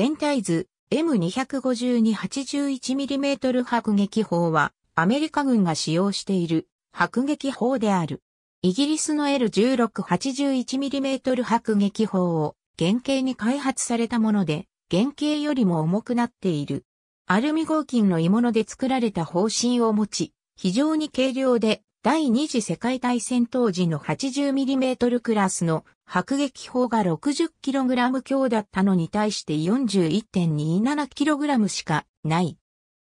全体図 M252-81mm 迫撃砲はアメリカ軍が使用している迫撃砲である。イギリスの L16-81mm 迫撃砲を原型に開発されたもので、原型よりも重くなっている。アルミ合金の鋳物で作られた方針を持ち、非常に軽量で第二次世界大戦当時の 80mm クラスの迫撃砲が 60kg 強だったのに対して 41.27kg しかない。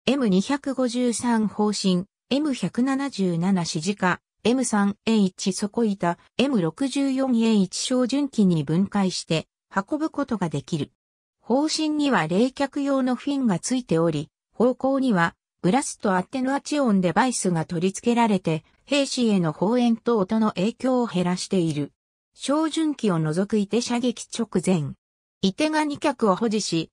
M253 方針、M177 指示化、m 3 1底板、m 6 4 1小純機に分解して運ぶことができる。方針には冷却用のフィンがついており、方向にはブラスとアテノアチオンデバイスが取り付けられて兵士への砲炎と音の影響を減らしている。小準機を除くいて射撃直前。伊手が2脚を保持し、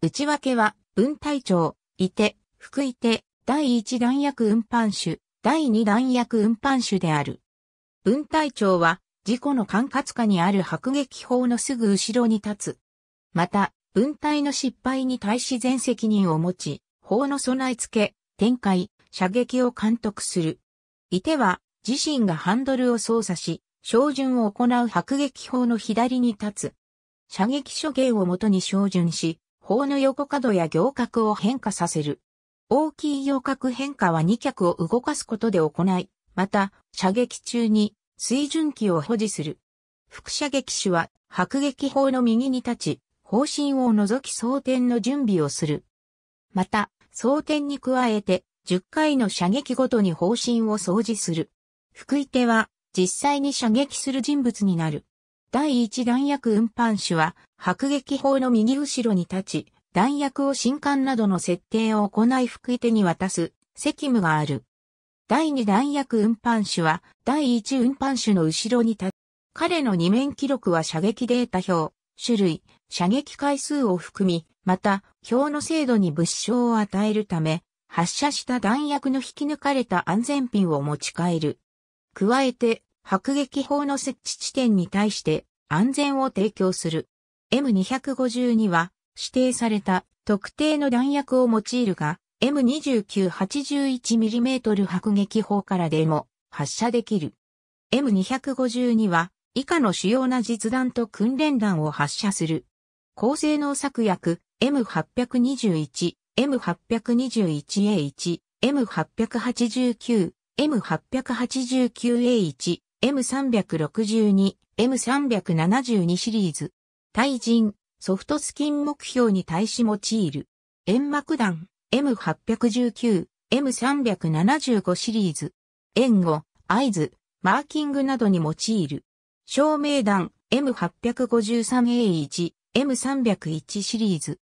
内訳は、分隊長、伊手、福伊手、第1弾薬運搬手、第2弾薬運搬手である。分隊長は、事故の管轄下にある迫撃砲のすぐ後ろに立つ。また、分隊の失敗に対し全責任を持ち、砲の備え付け、展開、射撃を監督する。いては、自身がハンドルを操作し、照準を行う迫撃砲の左に立つ。射撃処刑をもとに照準し、砲の横角や行角を変化させる。大きい行角変化は2脚を動かすことで行い、また、射撃中に水準器を保持する。副射撃手は、迫撃砲の右に立ち、方針を除き装填の準備をする。また、装填に加えて、10回の射撃ごとに方針を掃除する。福井手は実際に射撃する人物になる。第1弾薬運搬手は、迫撃砲の右後ろに立ち、弾薬を新艦などの設定を行い福井手に渡す責務がある。第2弾薬運搬手は、第1運搬手の後ろに立ち、彼の二面記録は射撃データ表、種類、射撃回数を含み、また、表の精度に物証を与えるため、発射した弾薬の引き抜かれた安全ピンを持ち帰る。加えて、迫撃砲の設置地点に対して安全を提供する。M252 は指定された特定の弾薬を用いるが、M2981mm 迫撃砲からでも発射できる。M252 は以下の主要な実弾と訓練弾を発射する。高性能作薬 M821 M821A1、M889、M889A1、M362、M372 シリーズ。対人、ソフトスキン目標に対し用いる。煙幕弾、M819、M375 シリーズ。援護、合図、マーキングなどに用いる。照明弾、M853A1、M301 シリーズ。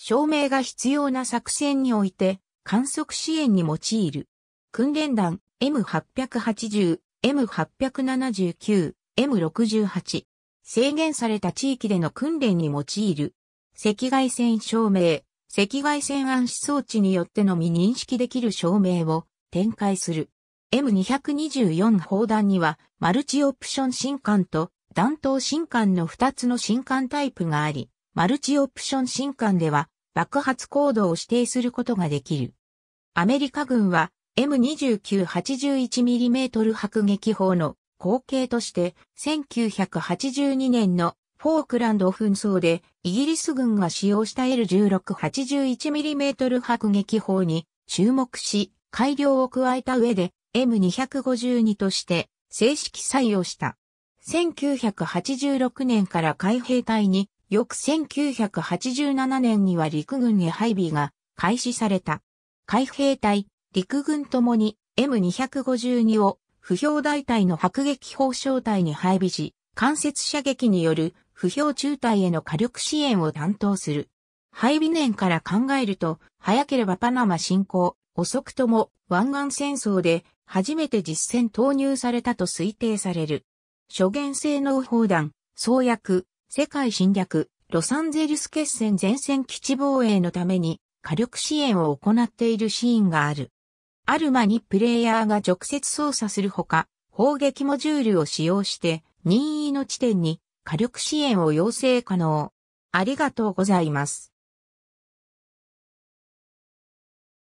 証明が必要な作戦において観測支援に用いる。訓練弾 M880、M879、M68。制限された地域での訓練に用いる。赤外線照明、赤外線暗視装置によってのみ認識できる照明を展開する。M224 砲弾にはマルチオプション新艦と弾頭新艦の2つの新艦タイプがあり、マルチオプション新艦では爆発行動を指定することができる。アメリカ軍は M2981mm 迫撃砲の後継として1982年のフォークランド紛争でイギリス軍が使用した L1681mm 迫撃砲に注目し改良を加えた上で M252 として正式採用した。1986年から海兵隊に翌1987年には陸軍へ配備が開始された。海兵隊、陸軍ともに M252 を不評大隊の迫撃砲小隊に配備し、間接射撃による不評中隊への火力支援を担当する。配備年から考えると、早ければパナマ侵攻、遅くとも湾岸戦争で初めて実戦投入されたと推定される。諸元性能砲弾、創薬、世界侵略、ロサンゼルス決戦前線基地防衛のために火力支援を行っているシーンがある。アルマにプレイヤーが直接操作するほか、砲撃モジュールを使用して任意の地点に火力支援を要請可能。ありがとうございます。